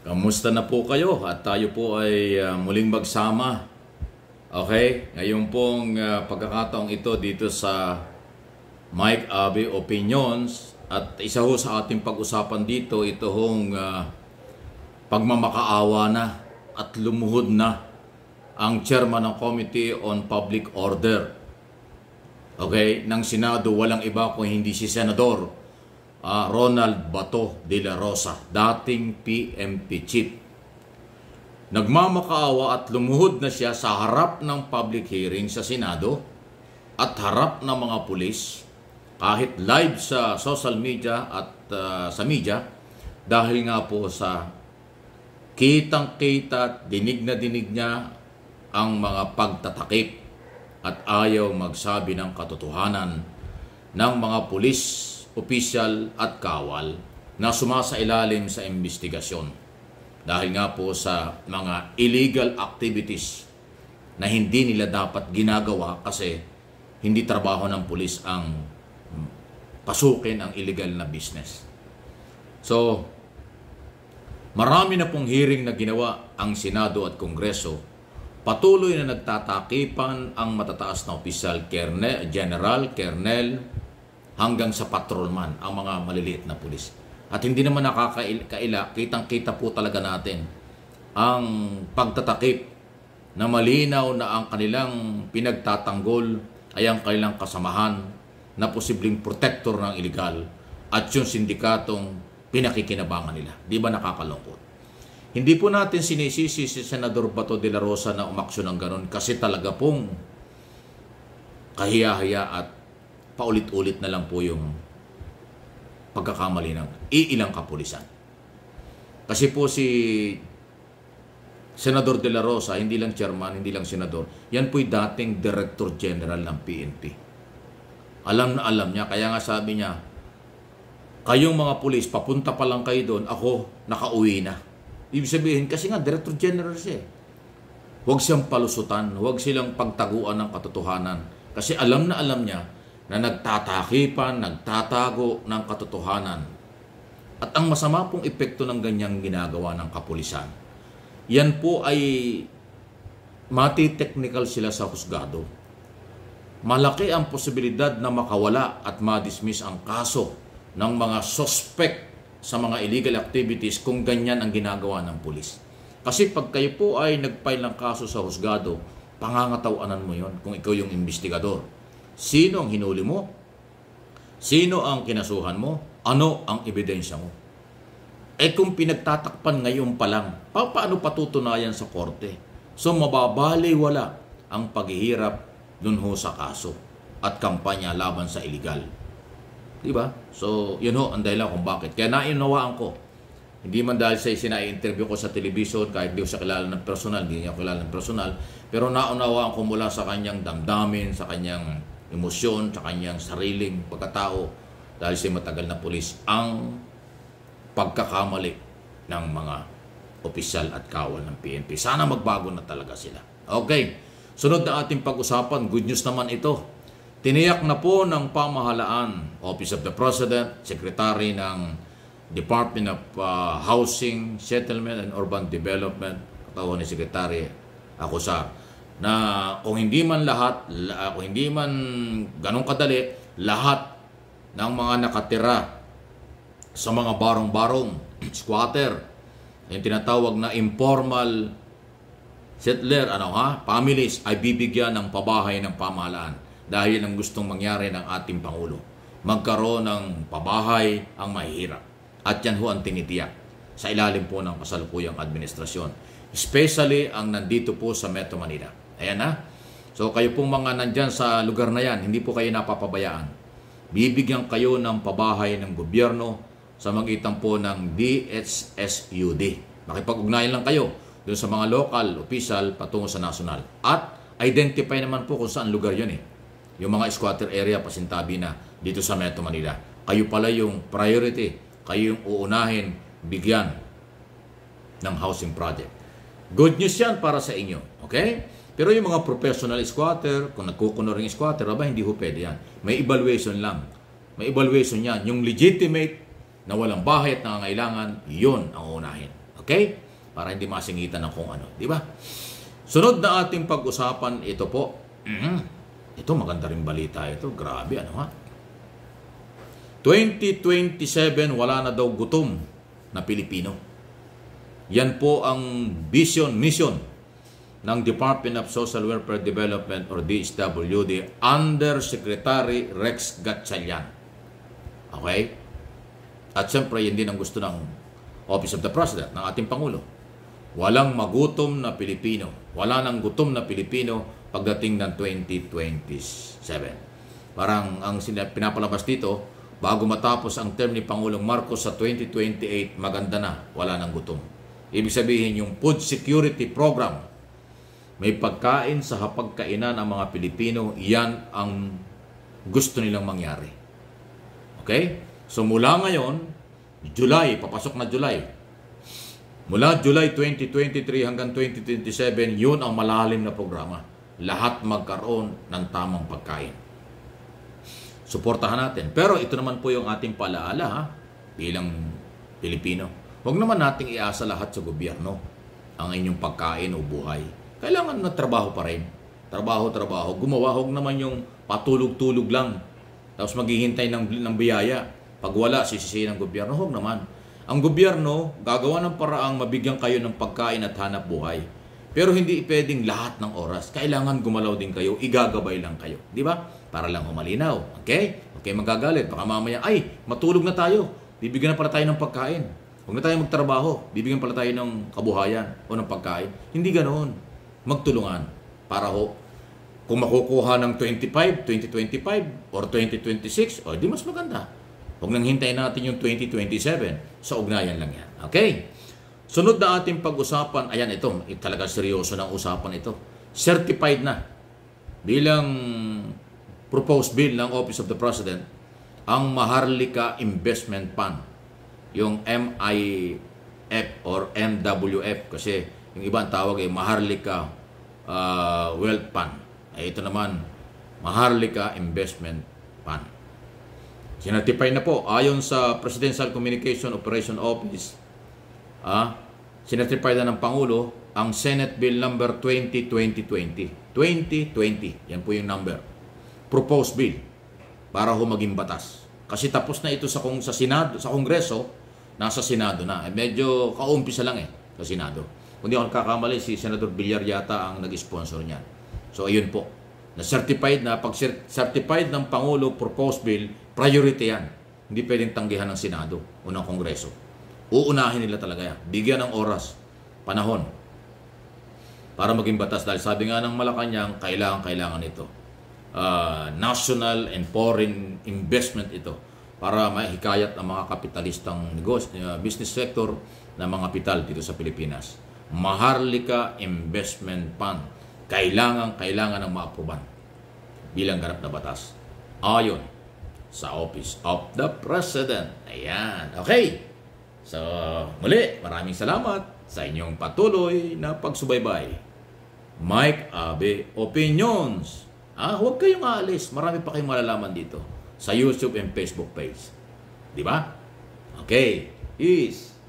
Kamusta na po kayo? At tayo po ay uh, muling magsama. Okay? Ngayon pong uh, pagkakataong ito dito sa Mike Abe Opinions at isa ho sa ating pag-usapan dito, ito hong uh, pagmamakaawa na at lumuhod na ang chairman ng Committee on Public Order. Okay? Ng Senado, walang iba kung hindi si Senador uh, Ronald Bato de la Rosa, dating PMP chief. Nagmamakaawa at lumuhod na siya sa harap ng public hearing sa Senado at harap ng mga pulis kahit live sa social media at uh, sa media dahil nga po sa kitang-kita at dinig na dinig niya ang mga pagtatakip at ayaw magsabi ng katotohanan ng mga pulis opisyal at kawal na sumasailalim sa investigasyon dahil nga po sa mga illegal activities na hindi nila dapat ginagawa kasi hindi trabaho ng pulis ang pasukin ang illegal na business. So, marami na pong hearing na ginawa ang Senado at Kongreso Patuloy na nagtatakipan ang matataas na opisyal Kerne, General, Kernel, hanggang sa patrolman, ang mga maliliit na pulis. At hindi naman nakakaila, kitang-kita po talaga natin ang pagtatakip na malinaw na ang kanilang pinagtatanggol ay ang kanilang kasamahan na posibleng protector ng ilegal at yung sindikatong pinakikinabangan nila. Di ba nakakalungkot? Hindi po natin sinisisi si Senador Bato de la Rosa na umaksyon ng ganun kasi talaga pong kahiyahiya at paulit-ulit na lang po yung pagkakamali ng iilang kapulisan. Kasi po si Senador De La Rosa, hindi lang chairman, hindi lang senador, yan po'y dating Director General ng PNP. Alam na alam niya, kaya nga sabi niya, kayong mga pulis, papunta pa lang kayo doon, ako nakauwi na. Ibig sabihin, kasi nga Director General siya eh. Huwag siyang palusutan, huwag silang pagtaguan ng katotohanan. Kasi alam na alam niya na nagtatakipan, nagtatago ng katotohanan. At ang masama pong epekto ng ganyang ginagawa ng kapulisan, yan po ay mati-technical sila sa husgado. Malaki ang posibilidad na makawala at ma-dismiss ang kaso ng mga suspect sa mga illegal activities kung ganyan ang ginagawa ng pulis. Kasi pag kayo po ay nagfile ng kaso sa husgado, pangangatauanan mo yon kung ikaw yung investigador Sino ang hinuli mo? Sino ang kinasuhan mo? Ano ang ebidensya mo? Eh kung pinagtatakpan ngayon pa lang, pa paano patutunayan sa korte? So wala ang paghihirap dun ho sa kaso at kampanya laban sa illegal. Di ba? So, yun ho ang dahilan kung bakit. Kaya nainawaan ko. Hindi man dahil sa sinai-interview ko sa television, kahit di ko siya kilala ng personal, hindi niya kilala ng personal, pero naunawaan ko mula sa kanyang damdamin, sa kanyang emosyon sa kanyang sariling pagkatao dahil siya matagal na pulis ang pagkakamali ng mga opisyal at kawal ng PNP. Sana magbago na talaga sila. Okay, sunod na ating pag-usapan, good news naman ito. Tiniyak na po ng pamahalaan, Office of the President, Secretary ng Department of uh, Housing, Settlement and Urban Development, katawan ni Secretary Acosar, na kung hindi man lahat, kung hindi man ganong kadali, lahat ng mga nakatira sa mga barong-barong, squatter, yung tinatawag na informal settler, ano ha, families ay bibigyan ng pabahay ng pamahalaan dahil ang gustong mangyari ng ating Pangulo. Magkaroon ng pabahay ang mahirap. At yan ho ang tinitiyak sa ilalim po ng kasalukuyang administrasyon, especially ang nandito po sa Metro Manila. Ayan na. So kayo pong mga nandyan sa lugar na yan, hindi po kayo napapabayaan. Bibigyan kayo ng pabahay ng gobyerno sa magitan po ng DHSUD. Makipag-ugnayan lang kayo doon sa mga local, official, patungo sa national. At identify naman po kung saan lugar yun eh. Yung mga squatter area, pasintabi na dito sa Metro Manila. Kayo pala yung priority. Kayo yung uunahin, bigyan ng housing project. Good news yan para sa inyo. Okay? Pero yung mga professional squatter, kung nagkukuno rin squatter, aba, hindi ho pwede yan. May evaluation lang. May evaluation yan. Yung legitimate na walang bahay at nangangailangan, yun ang unahin. Okay? Para hindi masingitan ng kung ano. Di ba? Sunod na ating pag-usapan, ito po. Mm-hmm. Ito, maganda rin balita ito. Grabe, ano ha? 2027, wala na daw gutom na Pilipino. Yan po ang vision, mission ng Department of Social Welfare Development or DSWD under Secretary Rex Gatchalian. Okay? At siyempre, hindi din ang gusto ng Office of the President, ng ating Pangulo. Walang magutom na Pilipino. Wala nang gutom na Pilipino pagdating ng 2027. Parang ang pinapalabas dito, bago matapos ang term ni Pangulong Marcos sa 2028, maganda na, wala nang gutom. Ibig sabihin, yung food security program may pagkain sa hapagkainan ang mga Pilipino. Yan ang gusto nilang mangyari. Okay? So mula ngayon, July, papasok na July. Mula July 2023 hanggang 2027, yun ang malalim na programa. Lahat magkaroon ng tamang pagkain. Suportahan natin. Pero ito naman po yung ating paalaala ha, bilang Pilipino. Huwag naman nating iasa lahat sa gobyerno ang inyong pagkain o buhay kailangan na trabaho pa rin. Trabaho, trabaho. Gumawa, huwag naman yung patulog-tulog lang. Tapos maghihintay ng, ng biyaya. Pag wala, sisisihin ng gobyerno, huwag naman. Ang gobyerno, gagawa ng paraang mabigyan kayo ng pagkain at hanap buhay. Pero hindi pwedeng lahat ng oras. Kailangan gumalaw din kayo, igagabay lang kayo. Di ba? Para lang humalinaw. Okay? Okay, magagalit. Baka mamaya, ay, matulog na tayo. Bibigyan na pala tayo ng pagkain. Huwag na tayo magtrabaho. Bibigyan pala tayo ng kabuhayan o ng pagkain. Hindi ganoon magtulungan para ho kung makukuha ng 25, 2025 or 2026, o oh, di mas maganda. Huwag nang hintayin natin yung 2027. Sa ugnayan lang yan. Okay? Sunod na ating pag-usapan, ayan ito, eh, talaga seryoso ng usapan ito. Certified na bilang proposed bill ng Office of the President ang Maharlika Investment Fund. Yung MIF or MWF kasi yung ibang tawag ay eh, Maharlika uh, Wealth Fund. Ay ito naman, Maharlika Investment Fund. Sinatipay na po ayon sa Presidential Communication Operation Office, ah, sinatipay na ng Pangulo ang Senate Bill number 20-2020. 2020, yan po yung number. Proposed bill para ho maging batas. Kasi tapos na ito sa kung sa Senado, sa Kongreso, nasa Senado na. Eh, medyo kaumpisa lang eh sa Senado. Kung di ako nakakamali, si Senator Villar yata ang nag-sponsor niyan. So, ayun po. Na certified na, pag certified ng Pangulo proposed bill, priority yan. Hindi pwedeng tanggihan ng Senado o ng Kongreso. Uunahin nila talaga yan. Bigyan ng oras, panahon, para maging batas. Dahil sabi nga ng Malacanang, kailangan-kailangan ito. Uh, national and foreign investment ito para mahikayat ang mga kapitalistang negosyo, ah, business sector ng mga pital dito sa Pilipinas. Maharlika Investment Fund. Kailangan, kailangan ng maaproban bilang ganap na batas. Ayon sa Office of the President. Ayan. Okay. So, muli, maraming salamat sa inyong patuloy na pagsubaybay. Mike Abe Opinions. Ah, huwag kayong aalis. Marami pa kayong malalaman dito sa YouTube and Facebook page. Di ba? Okay. Peace.